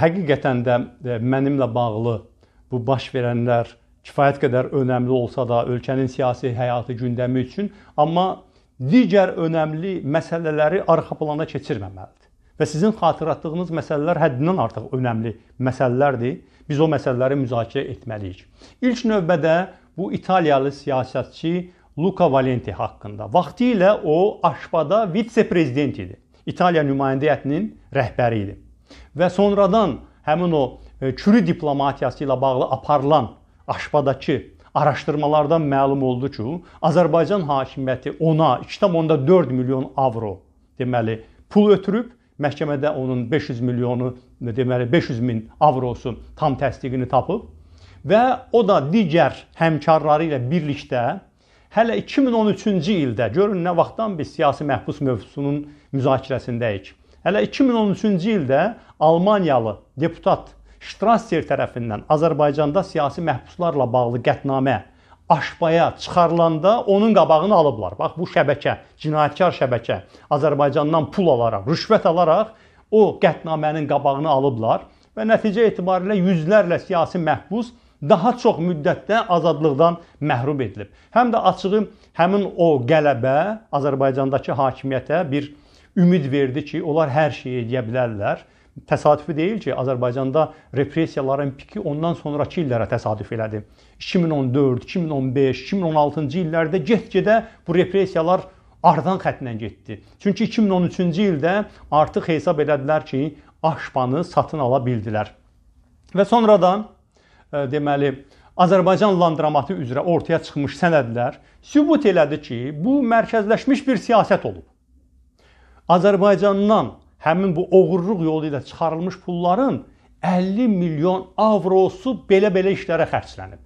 Həqiqətən də e, mənimlə bağlı bu baş verənlər kifayət qədər önəmli olsa da ölkənin siyasi həyatı gündəmi üçün, amma digər önəmli məsələləri arxa plana keçirməməlidir. Və sizin xatırlatdığınız məsələlər həddindən artıq önəmli məsələlərdir. Biz o məsələləri müzakirə etməliyik. İlk növbədə bu İtaliyalı siyasətçi Luca Valenti haqqında. Vaxtilə o Aşpada vitse-prezident idi. İtaliya nümayəndə heyətinin rəhbəri idi. Və sonradan həmin o Kürü e, diplomatiyası ilə bağlı aparılan Aşbadakı araşdırmalardan məlum oldu ki, Azərbaycan hakimiyyəti ona 2.4 milyon avro deməli pul ötürüb məhkəmədə onun 500 milyonu, deməli 500 min avrosu tam təsdiqini tapıb və o da digər həmkarları ilə birlikdə hələ 2013-cü ildə görün nə vaxtdan biz siyasi məhbus mövzusunun müzakirəsindəyik. Hələ 2013-cü ildə Almaniyalı deputat Strasser tərəfindən Azərbaycanda siyasi məhbuslarla bağlı qətnamə aşbaya çıxarılanda onun qabağını alıblar. Bax bu şəbəkə, cinayətkar şəbəkə Azərbaycandan pul alaraq, rüşvət alaraq o qətnamənin qabağını alıblar və nəticə etibarilə yüzlərlə siyasi məhbus daha çox müddətdə azadlıqdan məhrum edilib. Həm də açığı həmin o qələbə Azərbaycandakı hakimiyyətə bir ümid verdi ki, onlar hər şeyi edə bilərlər. Təsadüfi deyil ki, Azərbaycanda repressiyaların piki ondan sonrakı illərə təsadüf elədi. 2014, 2015, 2016-cı illərdə get-gedə bu repressiyalar ardan xətlə getdi. Çünki 2013-cü ildə artıq hesab elədilər ki, Aşpanı satın ala bildilər. Və sonradan e, deməli Azərbaycan landramatı üzrə ortaya çıxmış sənədlər sübut elədi ki, bu mərkəzləşmiş bir siyasət olub. Azərbaycandan həmin bu oğurluq yolu ilə çıxarılmış pulların 50 milyon avrosu belə-belə işlərə xərclənib.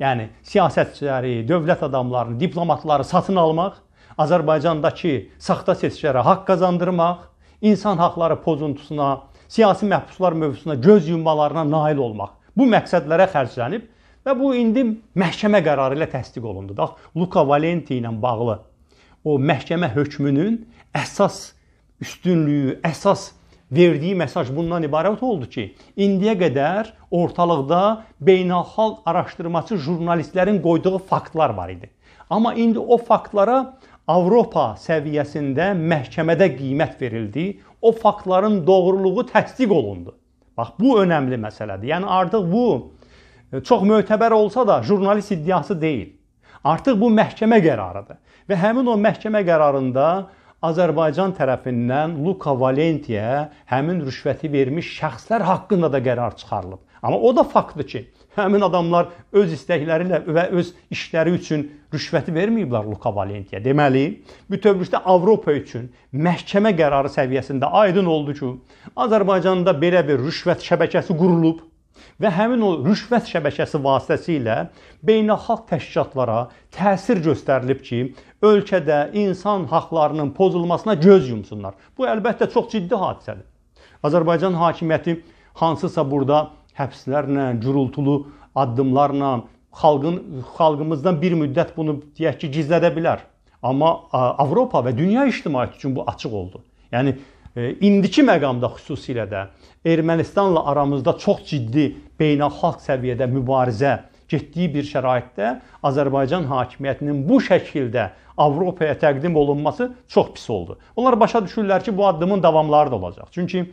Yəni siyasətçiləri, dövlət adamlarını, diplomatları satın almaq, Azərbaycandakı saxta seçkilərə haqq qazandırmaq, insan haqları pozuntusuna, siyasi məhbuslar mövzusuna göz yummalarına nail olmaq. Bu məqsədlərə xərclənib və bu indi məhkəmə qərarı ilə təsdiq olundu. Bax, Luka Valenti ilə bağlı o məhkəmə hökmünün əsas üstünlüyü, əsas verdiyi mesaj bundan ibarət oldu ki, indiyə qədər ortalıqda beynəlxalq araşdırmaçı jurnalistlərin qoyduğu faktlar var idi. Amma indi o faktlara Avropa səviyyəsində məhkəmədə qiymət verildi. O faktların doğruluğu təsdiq olundu. Bax bu önəmli məsələdir. Yəni artıq bu e, çox mötəbər olsa da jurnalist iddiası deyil. Artıq bu məhkəmə qərarıdır və həmin o məhkəmə qərarında Azərbaycan tərəfindən Luka Valentiyaya həmin rüşvəti vermiş şəxslər haqqında da qərar çıxarılıb. Amma o da faktdır ki, həmin adamlar öz istəkləri ilə və öz işləri üçün rüşvəti verməyiblər Luka Valentiyaya. Deməli, bütövlükdə Avropa üçün məhkəmə qərarı səviyyəsində aydın oldu ki, Azərbaycanda belə bir rüşvət şəbəkəsi qurulub və həmin o rüşvət şəbəkəsi vasitəsilə beynəlxalq təşkilatlara təsir göstərilib ki, ölkədə insan haqlarının pozulmasına göz yumsunlar. Bu əlbəttə çox ciddi hadisədir. Azərbaycan hakimiyyəti hansısa burada həbslərlə, gürültülü addımlarla xalqın xalqımızdan bir müddət bunu deyək ki, gizlədə bilər. Amma Avropa və dünya ictimaiyyəti üçün bu açıq oldu. Yəni e, indiki məqamda xüsusilə də Ermənistanla aramızda çox ciddi beynəlxalq səviyyədə mübarizə getdiyi bir şəraitdə Azərbaycan hakimiyyətinin bu şəkildə Avropaya təqdim olunması çox pis oldu. Onlar başa düşürlər ki, bu addımın davamları da olacaq. Çünki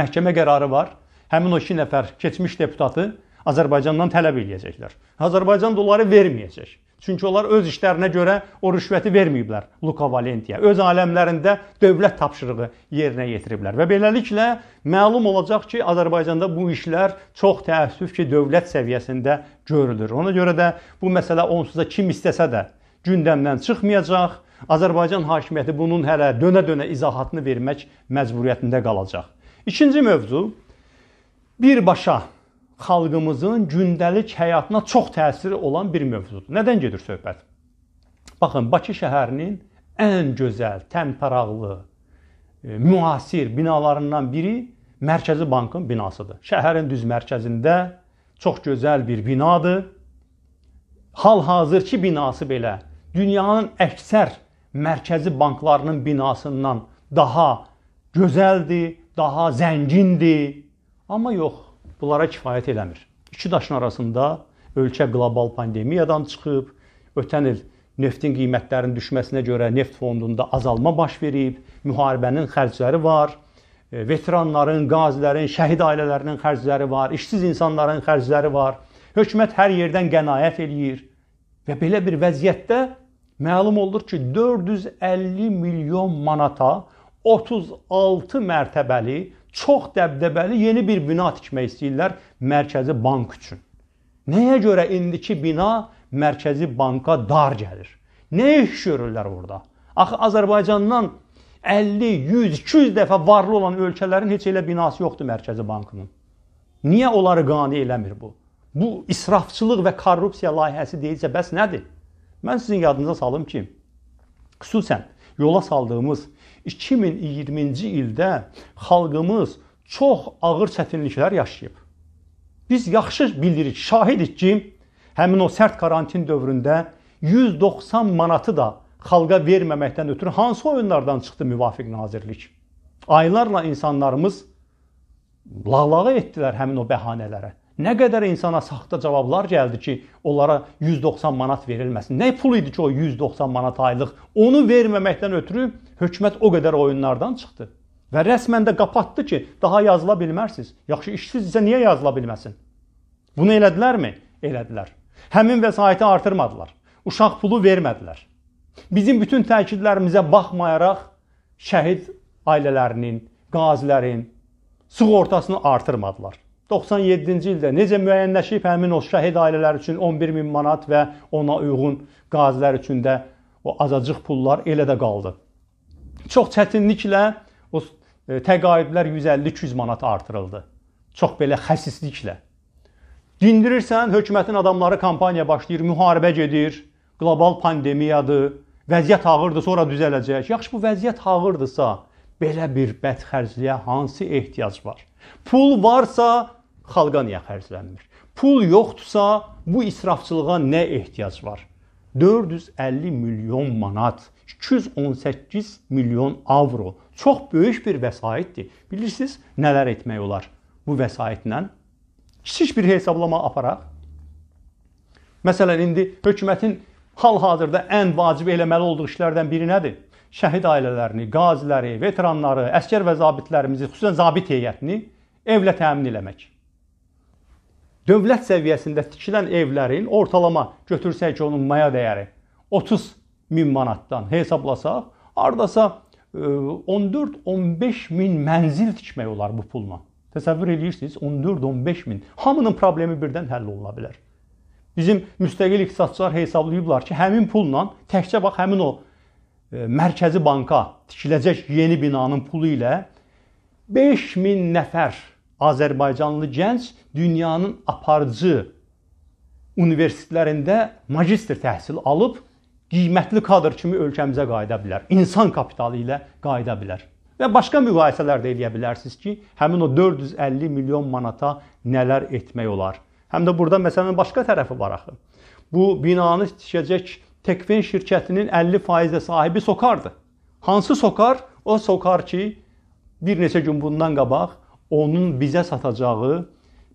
məhkəmə qərarı var. Həmin o 2 nəfər keçmiş deputatı Azərbaycandan tələb eləyəcəklər. Azərbaycan dolları verməyəcək. Çünki onlar öz işlərinə görə o rüşvəti verməyiblər Luka Valentiya. Öz aləmlərində dövlət tapşırığı yerinə yetiriblər və beləliklə məlum olacaq ki, Azərbaycanda bu işlər çox təəssüf ki, dövlət səviyyəsində görülür. Ona görə də bu məsələ onsuz da kim istəsə də gündəmdən çıxmayacaq. Azərbaycan hakimiyyəti bunun hələ dönə-dönə izahatını vermək məcburiyyətində qalacaq. İkinci mövzu birbaşa xalqımızın gündəlik həyatına çox təsiri olan bir mövzudur. Nədən gedir söhbət? Baxın, Bakı şəhərinin ən gözəl, təmparaqlı, e, müasir binalarından biri Mərkəzi Bankın binasıdır. Şəhərin düz mərkəzində çox gözəl bir binadır. Hal-hazırki binası belə dünyanın əksər mərkəzi banklarının binasından daha gözəldir, daha zəngindir. Amma yox, bunlara kifayət eləmir. İki daşın arasında ölkə qlobal pandemiyadan çıxıb, ötən il neftin qiymətlərinin düşməsinə görə neft fondunda azalma baş verib, müharibənin xərcləri var, e, veteranların, qazilərin, şəhid ailələrinin xərcləri var, işsiz insanların xərcləri var. Hökumət hər yerdən qənaət eləyir və belə bir vəziyyətdə məlum olur ki, 450 milyon manata 36 mərtəbəli çox dəbdəbəli yeni bir bina tikmək istəyirlər mərkəzi bank üçün. Nəyə görə indiki bina mərkəzi banka dar gəlir? Nə iş görürlər orada? Axı Azərbaycandan 50, 100, 200 dəfə varlı olan ölkələrin heç elə binası yoxdur mərkəzi bankının. Niyə onları qane eləmir bu? Bu israfçılıq və korrupsiya layihəsi deyilsə bəs nədir? Mən sizin yadınıza salım ki, xüsusən yola saldığımız 2020-ci ildə xalqımız çox ağır çətinliklər yaşayıb. Biz yaxşı bilirik, şahidik ki, həmin o sərt karantin dövründə 190 manatı da xalqa verməməkdən ötürü hansı oyunlardan çıxdı müvafiq nazirlik? Aylarla insanlarımız lağlağa etdilər həmin o bəhanələrə. Nə qədər insana saxta cavablar gəldi ki, onlara 190 manat verilməsin. Nə pul idi ki, o 190 manat aylıq? Onu verməməkdən ötürü hökumət o qədər oyunlardan çıxdı. Və rəsmən də qapatdı ki, daha yazıla bilmərsiniz. Yaxşı, işsizsə niyə yazıla bilməsin? Bunu elədilərmi? Elədilər. Həmin vəsaiti artırmadılar. Uşaq pulu vermədilər. Bizim bütün təkidlərimizə baxmayaraq şəhid ailələrinin, qazilərin sığortasını artırmadılar. 97-ci ildə necə müəyyənləşib həmin o şəhid ailələr üçün 11 min manat və ona uyğun qazilər üçün də o azacıq pullar elə də qaldı. Çox çətinliklə o e, təqaüdlər 150-200 manat artırıldı. Çox belə xəsisliklə. Dindirirsən, hökumətin adamları kampaniya başlayır, müharibə gedir, qlobal pandemiyadır, vəziyyət ağırdır, sonra düzələcək. Yaxşı, bu vəziyyət ağırdırsa, belə bir bədxərcliyə hansı ehtiyac var? Pul varsa xalqa niyə xərclənmir? Pul yoxdursa, bu israfçılığa nə ehtiyac var? 450 milyon manat, 218 milyon avro. Çox böyük bir vəsaitdir. Bilirsiniz, nələr etmək olar bu vəsaitlə? Kiçik bir hesablama aparaq. Məsələn, indi hökumətin hal-hazırda ən vacib eləməli olduğu işlərdən biri nədir? Şəhid ailələrini, qaziləri, veteranları, əsgər və zabitlərimizi, xüsusən zabit heyətini evlə təmin eləmək dövlət səviyyəsində tikilən evlərin ortalama götürsək ki, onun maya dəyəri 30 min manatdan hesablasaq, hardasa 14-15 e, min mənzil tikmək olar bu pulla. Təsəvvür edirsiniz 14-15 min. Hamının problemi birdən həll oluna bilər. Bizim müstəqil iqtisadçılar hesablayıblar ki, həmin pulla təkcə bax həmin o e, mərkəzi banka tikiləcək yeni binanın pulu ilə 5000 nəfər Azərbaycanlı gənc dünyanın aparıcı universitetlərində magistr təhsili alıb qiymətli kadr kimi ölkəmizə qayıda bilər. İnsan kapitalı ilə qayıda bilər. Və başqa müqayisələr də eləyə bilərsiniz ki, həmin o 450 milyon manata nələr etmək olar. Həm də burada məsələnin başqa tərəfi var axı. Bu binanı tikəcək Tekfen şirkətinin 50% sahibi Sokardı. Hansı Sokar? O Sokar ki, bir neçə gün bundan qabaq onun bizə satacağı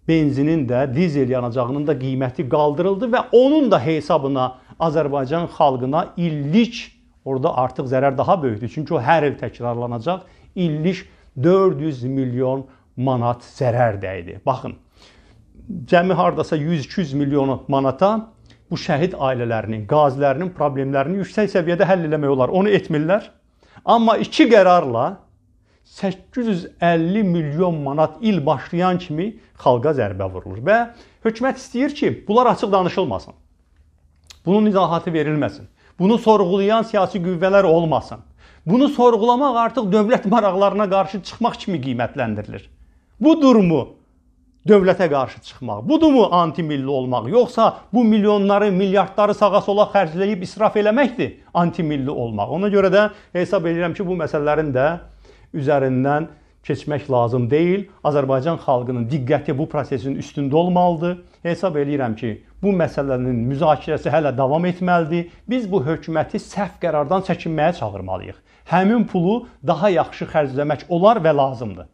benzinin də, dizel yanacağının da qiyməti qaldırıldı və onun da hesabına Azərbaycan xalqına illik orada artıq zərər daha böyükdür. Çünki o hər il təkrarlanacaq. İllik 400 milyon manat zərər dəydi. Baxın. Cəmi hardasa 100-200 milyon manata bu şəhid ailələrinin, qazilərinin problemlərini yüksək səviyyədə həll eləmək olar. Onu etmirlər. Amma iki qərarla 850 milyon manat il başlayan kimi xalqa zərbə vurulur və hökumət istəyir ki, bunlar açıq danışılmasın. Bunun izahatı verilməsin. Bunu sorğulayan siyasi qüvvələr olmasın. Bunu sorğulamaq artıq dövlət maraqlarına qarşı çıxmaq kimi qiymətləndirilir. Budurmu dövlətə qarşı çıxmaq? Budurmu antimilli olmaq? Yoxsa bu milyonları, milyardları sağa sola xərcləyib israf eləməkdir antimilli olmaq? Ona görə də hesab edirəm ki, bu məsələlərin də üzərindən keçmək lazım deyil. Azərbaycan xalqının diqqəti bu prosesin üstündə olmalıdır. Hesab eləyirəm ki, bu məsələnin müzakirəsi hələ davam etməlidir. Biz bu hökuməti səhv qərardan çəkinməyə çağırmalıyıq. Həmin pulu daha yaxşı xərcləmək olar və lazımdır.